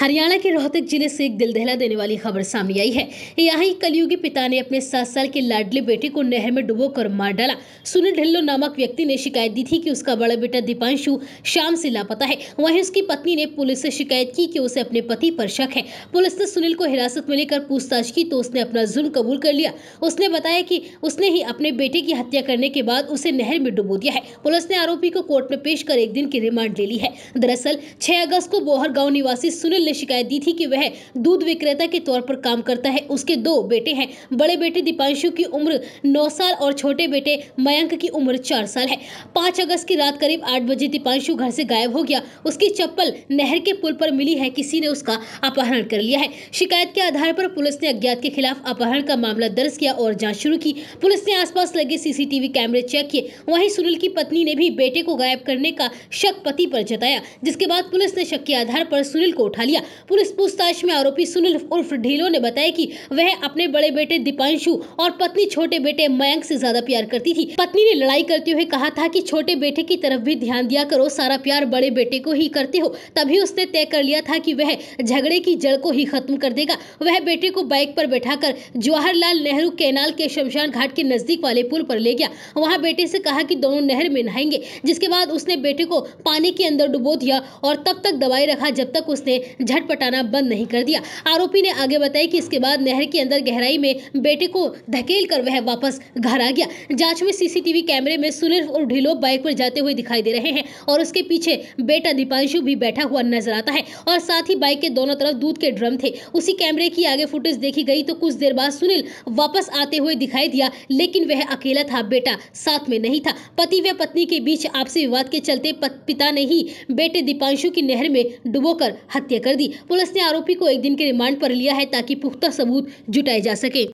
हरियाणा के रोहतक जिले से एक दिल दहला देने वाली खबर सामने आई है यहाँ एक कलयुगी पिता ने अपने सात साल के लाडले बेटे को नहर में डुबो कर मार डाला सुनील ढिल्लो नामक व्यक्ति ने शिकायत दी थी कि उसका बड़ा बेटा दीपांशु शाम से लापता है वहीं उसकी पत्नी ने पुलिस से शिकायत की कि उसे अपने पति पर शक है पुलिस ने सुनील को हिरासत में लेकर पूछताछ की तो उसने अपना जुर्म कबूल कर लिया उसने बताया की उसने ही अपने बेटे की हत्या करने के बाद उसे नहर में डुबो दिया है पुलिस ने आरोपी को कोर्ट में पेश कर एक दिन की रिमांड ले ली है दरअसल छह अगस्त को बोहर गाँव निवासी सुनील ने शिकायत दी थी कि वह दूध विक्रेता के तौर पर काम करता है उसके दो बेटे हैं बड़े बेटे दीपांशु की उम्र नौ साल और छोटे बेटे मयंक की उम्र चार साल है पाँच अगस्त की रात करीब आठ बजे दीपांशु घर से गायब हो गया उसकी चप्पल नहर के पुल पर मिली है किसी ने उसका अपहरण कर लिया है शिकायत के आधार पर पुलिस ने अज्ञात के खिलाफ अपहरण का मामला दर्ज किया और जांच शुरू की पुलिस ने आस लगे सीसीटीवी कैमरे चेक किए वहीं सुनील की पत्नी ने भी बेटे को गायब करने का शक पति पर जताया जिसके बाद पुलिस ने शक के आधार पर सुनील को उठा लिया दिया पुलिस पूछताछ में आरोपी सुनील उर्फ ढीलो ने बताया कि वह अपने बड़े बेटे दीपांशु और पत्नी छोटे बेटे मयंक से ज्यादा प्यार करती थी पत्नी ने लड़ाई करते हुए कहा था कि छोटे बेटे की तरफ भी ध्यान दिया करो सारा प्यार बड़े बेटे को ही करते हो तभी उसने तय कर लिया था की वह झगड़े की जड़ को ही खत्म कर देगा वह बेटे को बाइक पर बैठाकर जवाहरलाल नेहरू केनाल के शमशान घाट के नजदीक वाले पुल पर ले गया वहाँ बेटे से कहा की दोनों नहर में नहाएंगे जिसके बाद उसने बेटे को पानी के अंदर डुबो दिया और तब तक दबाए रखा जब तक उसने झटपटाना बंद नहीं कर दिया आरोपी ने आगे बताया कि इसके बाद नहर के अंदर गहराई में बेटे को धकेल कर वह वापस घर आ गया जांच में सीसीटीवी कैमरे में सुनील और ढिलो बाइक पर जाते हुए दिखाई दे रहे हैं और उसके पीछे बेटा दीपांशु भी बैठा हुआ नजर आता है और साथ ही बाइक के दोनों तरफ दूध के ड्रम थे उसी कैमरे की आगे फुटेज देखी गई तो कुछ देर बाद सुनील वापस आते हुए दिखाई दिया लेकिन वह अकेला था बेटा साथ में नहीं था पति व पत्नी के बीच आपसी विवाद के चलते पिता ने ही बेटे दीपांशु की नहर में डुबो हत्या कर दी पुलिस ने आरोपी को एक दिन के रिमांड पर लिया है ताकि पुख्ता सबूत जुटाए जा सके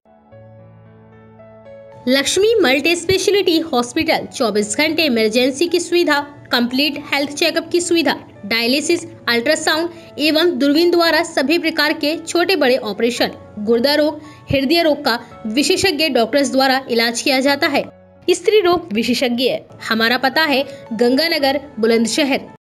लक्ष्मी मल्टी स्पेशलिटी हॉस्पिटल 24 घंटे इमरजेंसी की सुविधा कंप्लीट हेल्थ चेकअप की सुविधा डायलिसिस अल्ट्रासाउंड एवं दूरबीन द्वारा सभी प्रकार के छोटे बड़े ऑपरेशन गुर्दा रोग हृदय रोग का विशेषज्ञ डॉक्टर्स द्वारा इलाज किया जाता है स्त्री रोग विशेषज्ञ हमारा पता है गंगानगर बुलंदशहर